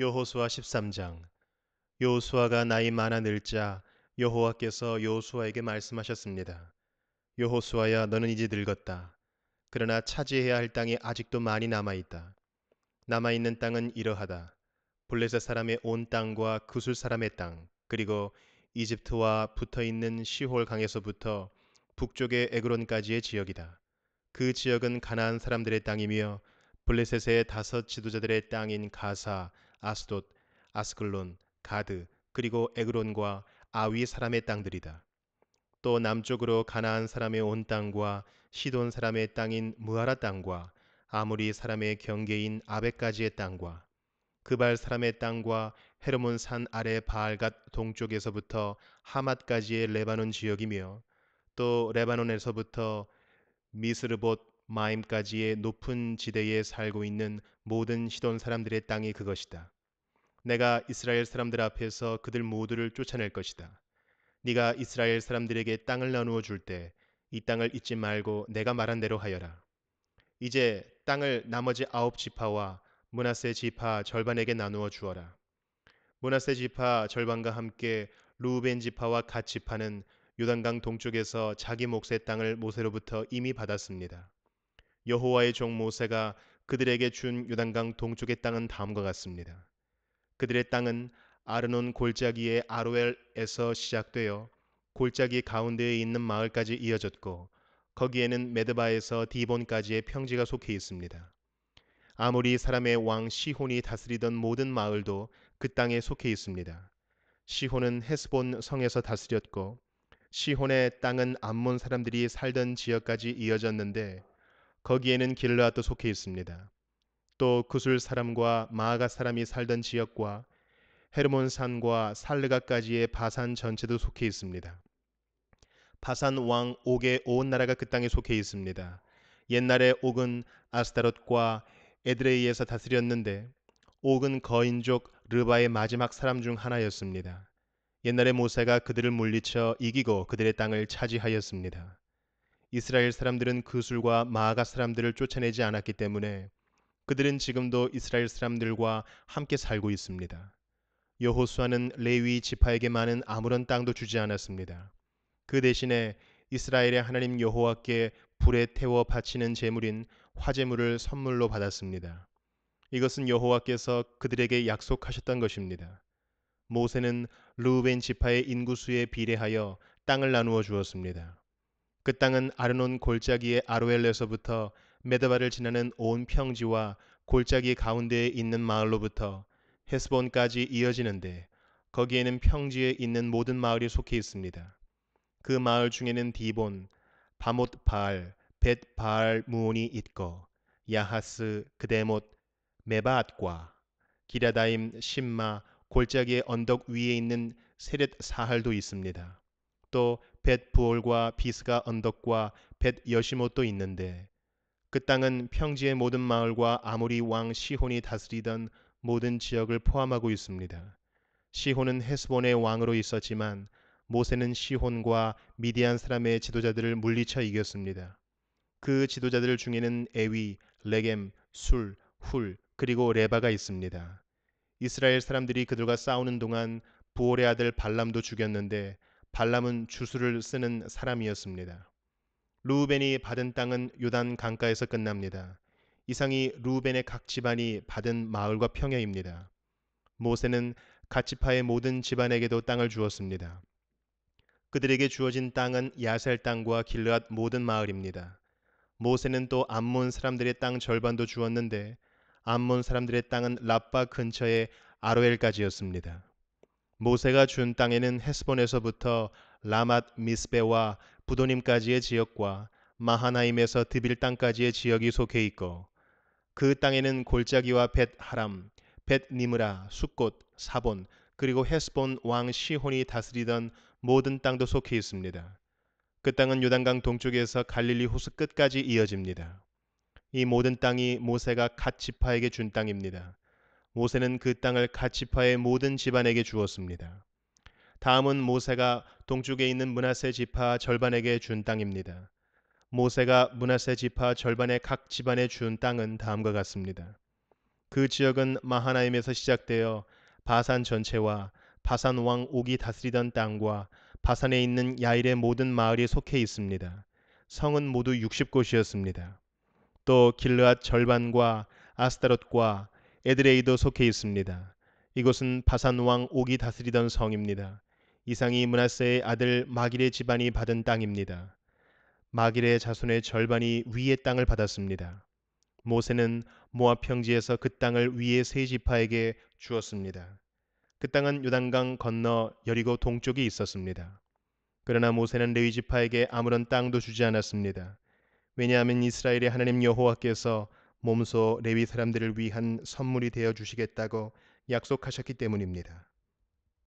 여호수아 13장 여호수아가 나이 많아 늘자 여호와께서 여호수아에게 말씀하셨습니다. 여호수아야 너는 이제 늙었다. 그러나 차지해야 할 땅이 아직도 많이 남아 있다. 남아 있는 땅은 이러하다. 블레셋 사람의 온 땅과 구술 사람의 땅 그리고 이집트와 붙어 있는 시홀 강에서부터 북쪽의 에그론까지의 지역이다. 그 지역은 가나안 사람들의 땅이며 블레셋의 다섯 지도자들의 땅인 가사 아스돗, 아스클론, 가드 그리고 에그론과 아위 사람의 땅들이다. 또 남쪽으로 가나안 사람의 온 땅과 시돈 사람의 땅인 무하라 땅과 아무리 사람의 경계인 아베까지의 땅과 그발 사람의 땅과 헤르몬 산 아래 바알갓 동쪽에서부터 하맛까지의 레바논 지역이며 또 레바논에서부터 미스르봇 마임까지의 높은 지대에 살고 있는 모든 시돈 사람들의 땅이 그것이다. 내가 이스라엘 사람들 앞에서 그들 모두를 쫓아낼 것이다. 네가 이스라엘 사람들에게 땅을 나누어 줄 때 이 땅을 잊지 말고 내가 말한 대로 하여라. 이제 땅을 나머지 아홉 지파와 문하세 지파 절반에게 나누어 주어라. 문하세 지파 절반과 함께 루벤 지파와 갓 지파는 요단강 동쪽에서 자기 몫의 땅을 모세로부터 이미 받았습니다. 여호와의 종 모세가 그들에게 준 요단강 동쪽의 땅은 다음과 같습니다. 그들의 땅은 아르논 골짜기의 아로엘에서 시작되어 골짜기 가운데에 있는 마을까지 이어졌고 거기에는 메드바에서 디본까지의 평지가 속해 있습니다. 아무리 사람의 왕 시혼이 다스리던 모든 마을도 그 땅에 속해 있습니다. 시혼은 헤스본 성에서 다스렸고 시혼의 땅은 암몬 사람들이 살던 지역까지 이어졌는데 거기에는 길라앗도 속해 있습니다. 또 구술 사람과 마아가 사람이 살던 지역과 헤르몬 산과 살르가까지의 바산 전체도 속해 있습니다. 바산 왕 옥의 온 나라가 그 땅에 속해 있습니다. 옛날에 옥은 아스타롯과 에드레이에서 다스렸는데 옥은 거인족 르바의 마지막 사람 중 하나였습니다. 옛날에 모세가 그들을 물리쳐 이기고 그들의 땅을 차지하였습니다. 이스라엘 사람들은 그 술과 마아가 사람들을 쫓아내지 않았기 때문에 그들은 지금도 이스라엘 사람들과 함께 살고 있습니다. 여호수아는 레위 지파에게 많은 아무런 땅도 주지 않았습니다. 그 대신에 이스라엘의 하나님 여호와께 불에 태워 바치는 제물인 화제물을 선물로 받았습니다. 이것은 여호와께서 그들에게 약속하셨던 것입니다. 모세는 루벤 지파의 인구수에 비례하여 땅을 나누어 주었습니다. 그 땅은 아르논 골짜기의 아로엘에서부터 메드바를 지나는 온 평지와 골짜기 가운데에 있는 마을로부터 헤스본까지 이어지는데 거기에는 평지에 있는 모든 마을이 속해 있습니다. 그 마을 중에는 디본, 바못 바알, 벳 바알 무온이 있고 야하스, 그대못 메바앗과 기라다임, 신마, 골짜기의 언덕 위에 있는 세렛 사할도 있습니다. 또 벳부올과 비스가 언덕과 벳 여시못도 있는데 그 땅은 평지의 모든 마을과 아무리왕 시혼이 다스리던 모든 지역을 포함하고 있습니다. 시혼은 헤스본의 왕으로 있었지만 모세는 시혼과 미디안 사람의 지도자들을 물리쳐 이겼습니다. 그 지도자들 중에는 에위, 레겜, 술, 훌 그리고 레바가 있습니다. 이스라엘 사람들이 그들과 싸우는 동안 부올의 아들 발람도 죽였는데 발람은 주술을 쓰는 사람이었습니다. 루벤이 받은 땅은 요단 강가에서 끝납니다. 이상이 루벤의 각 집안이 받은 마을과 평야입니다. 모세는 가치파의 모든 집안에게도 땅을 주었습니다. 그들에게 주어진 땅은 야셀 땅과 길르앗 모든 마을입니다. 모세는 또 암몬 사람들의 땅 절반도 주었는데 암몬 사람들의 땅은 라빠 근처의 아로엘까지였습니다. 모세가 준 땅에는 헤스본에서부터 라맛 미스베와 부도님까지의 지역과 마하나임에서 드빌 땅까지의 지역이 속해 있고 그 땅에는 골짜기와 벳 하람, 벳 니므라, 숫꽃, 사본 그리고 헤스본 왕 시혼이 다스리던 모든 땅도 속해 있습니다. 그 땅은 요단강 동쪽에서 갈릴리 호수 끝까지 이어집니다. 이 모든 땅이 모세가 갓 지파에게 준 땅입니다. 모세는 그 땅을 가치파의 모든 집안에게 주었습니다. 다음은 모세가 동쪽에 있는 문하세 지파 절반에게 준 땅입니다. 모세가 문하세 지파 절반의 각 집안에 준 땅은 다음과 같습니다. 그 지역은 마하나임에서 시작되어 바산 전체와 바산 왕 옥이 다스리던 땅과 바산에 있는 야일의 모든 마을이 속해 있습니다. 성은 모두 60곳이었습니다. 또 길르앗 절반과 아스타롯과 에드레이도 속해 있습니다. 이곳은 바산 왕 옥이 다스리던 성입니다. 이상이 문하세의 아들 마길의 집안이 받은 땅입니다. 마길의 자손의 절반이 위의 땅을 받았습니다. 모세는 모압 평지에서 그 땅을 위의 세 지파에게 주었습니다. 그 땅은 요단강 건너 여리고 동쪽에 있었습니다. 그러나 모세는 레위 지파에게 아무런 땅도 주지 않았습니다. 왜냐하면 이스라엘의 하나님 여호와께서 몸소 레위 사람들을 위한 선물이 되어 주시겠다고 약속하셨기 때문입니다.